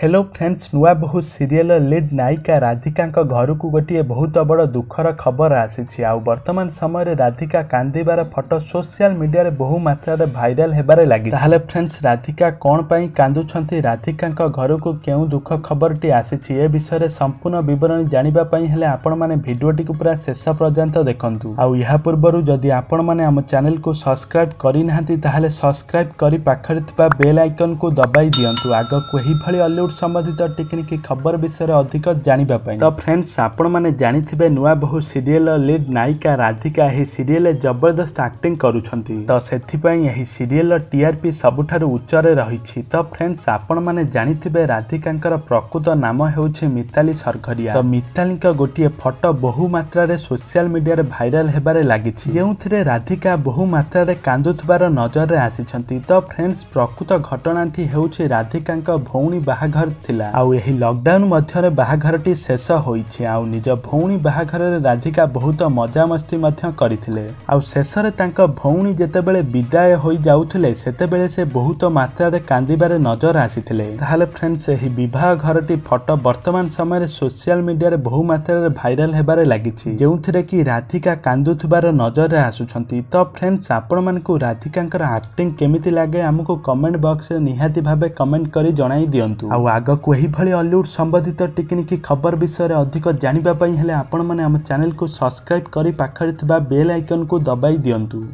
hello friends ନୂଆ ବହୁ serial lead ନାୟିକା ରାଧିକାଙ୍କ ଘରକୁ ଗୋଟିଏ ବହୁତ ବଡ଼ ଦୁଃଖର ଖବର ଆସିଛି ଆଉ ବର୍ତ୍ତମାନ ସମୟରେ ରାଧିକା କାନ୍ଦିବାର ଫଟୋ ସୋସିଆଲ୍ ମିଡ଼ିଆରେ ବହୁ ମାତ୍ରାରେ ଭାଇରାଲ୍ ହେବାରେ ଲାଗି ତାହେଲେ ଫ୍ରେଣ୍ଡସ୍ ରାଧିକା କ'ଣ ପାଇଁ କାନ୍ଦୁଛନ୍ତି ରାଧିକାଙ୍କ ଘରକୁ କେଉଁ ଦୁଃଖ ଖବରଟି ଆସିଛି ଏ ବିଷୟରେ ସମ୍ପୂର୍ଣ୍ଣ ବିବରଣୀ ଜାଣିବା ପାଇଁ ହେଲେ ଆପଣମାନେ ଭିଡ଼ିଓଟିକୁ ପୁରା ଶେଷ ପର୍ଯ୍ୟନ୍ତ ଦେଖନ୍ତୁ ଆଉ ଏହା ପୂର୍ବରୁ ଯଦି ଆପଣମାନେ ଆମ ଚ୍ୟାନେଲ୍କୁ ସବସ୍କ୍ରାଇବ୍ କରିନାହାନ୍ତି ତାହେଲେ ସବସ୍କ୍ରାଇବ୍ କରି ପାଖରେ ଥିବା ବେଲ୍ ଆଇକନ୍କୁ ଦବାଇ ଦିଅନ୍ତୁ ଆଗକୁ ଏହିଭଳି ଅଲ୍ଲୁ ବଲିଉଡ୍ ସମ୍ବନ୍ଧିତ ଟିକିନିକି ଖବର ବିଷୟରେ ଅଧିକ ଜାଣିବା ପାଇଁ ତ ଫ୍ରେଣ୍ଡସ୍ ଆପଣମାନେ ଜାଣିଥିବେ ନୂଆ ବହୁ ସିରିଏଲ୍ ଲିଡ୍ ନାୟିକା ରାଧିକା ଏହି ସିରିଏଲ୍ରେ ଜବରଦସ୍ତ ଆକ୍ଟିଂ କରୁଛନ୍ତି ତ ସେଥିପାଇଁ ଏହି ସିରିଏଲ୍ର ଟିଆର୍ପି ସବୁଠାରୁ ଉଚ୍ଚରେ ରହିଛି ତ ଫ୍ରେଣ୍ଡସ୍ ଆପଣମାନେ ଜାଣିଥିବେ ରାଧିକାଙ୍କର ପ୍ରକୃତ ନାମ ହେଉଛି ମିତାଲି ସର୍ଘରିଆ ତ ମିତାଲିଙ୍କ ଗୋଟିଏ ଫଟୋ ବହୁ ମାତ୍ରାରେ ସୋସିଆଲ୍ ମିଡିଆରେ ଭାଇରାଲ୍ ହେବାରେ ଲାଗିଛି ଯେଉଁଥିରେ ରାଧିକା ବହୁ ମାତ୍ରାରେ କାନ୍ଦୁଥିବାର ନଜରରେ ଆସିଛନ୍ତି ତ ଫ୍ରେଣ୍ଡସ୍ ପ୍ରକୃତ ଘଟଣାଟି ହେଉଛି ରାଧିକାଙ୍କ ଭଉଣୀ ବାହା ବାହାଘର ଥିଲା ଆଉ ଏହି ଲକଡାଉନ ମଧ୍ୟରେ ବାହାଘରଟି ଶେଷ ହୋଇଛି ଆଉ ନିଜ ଭଉଣୀ ବାହାଘରରେ ରାଧିକା ବହୁତ ମଜାମସ୍ତି ମଧ୍ୟ କରିଥିଲେ ଆଉ ଶେଷରେ ତାଙ୍କ ଭଉଣୀ ଯେତେବେଳେ ବିଦାୟ ହୋଇଯାଉଥିଲେ ସେତେବେଳେ ସେ ବହୁତ ମାତ୍ରାରେ କାନ୍ଦିବାରେ ନଜର ଆସିଥିଲେ ତାହେଲେ ଫ୍ରେଣ୍ଡସ୍ ଏହି ବିବାହ ଘରଟି ଫଟୋ ବର୍ତ୍ତମାନ ସମୟରେ ସୋସିଆଲ ମିଡିଆରେ ବହୁ ମାତ୍ରାରେ ଭାଇରାଲ ହେବାରେ ଲାଗିଛି ଯେଉଁଥିରେ କି ରାଧିକା କାନ୍ଦୁଥିବାର ନଜରରେ ଆସୁଛନ୍ତି ତ ଫ୍ରେଣ୍ଡସ୍ ଆପଣମାନଙ୍କୁ ରାଧିକାଙ୍କର ଆକ୍ଟିଂ କେମିତି ଲାଗେ ଆମକୁ କମେଣ୍ଟ ବକ୍ସରେ ନିହାତି ଭାବେ କମେଣ୍ଟ କରି ଜଣାଇ ଦିଅନ୍ତୁ ଆଉ ଆଉ ଆଗକୁ ଏହିଭଳି ଅଲିଉଡ୍ ସମ୍ବନ୍ଧିତ ଟିକିନିକି ଖବର ବିଷୟରେ ଅଧିକ ଜାଣିବା ପାଇଁ ହେଲେ ଆପଣମାନେ ଆମ ଚ୍ୟାନେଲକୁ ସବସ୍କ୍ରାଇବ୍ କରି ପାଖରେ ଥିବା ବେଲ୍ ଆଇକନ୍କୁ ଦବାଇ ଦିଅନ୍ତୁ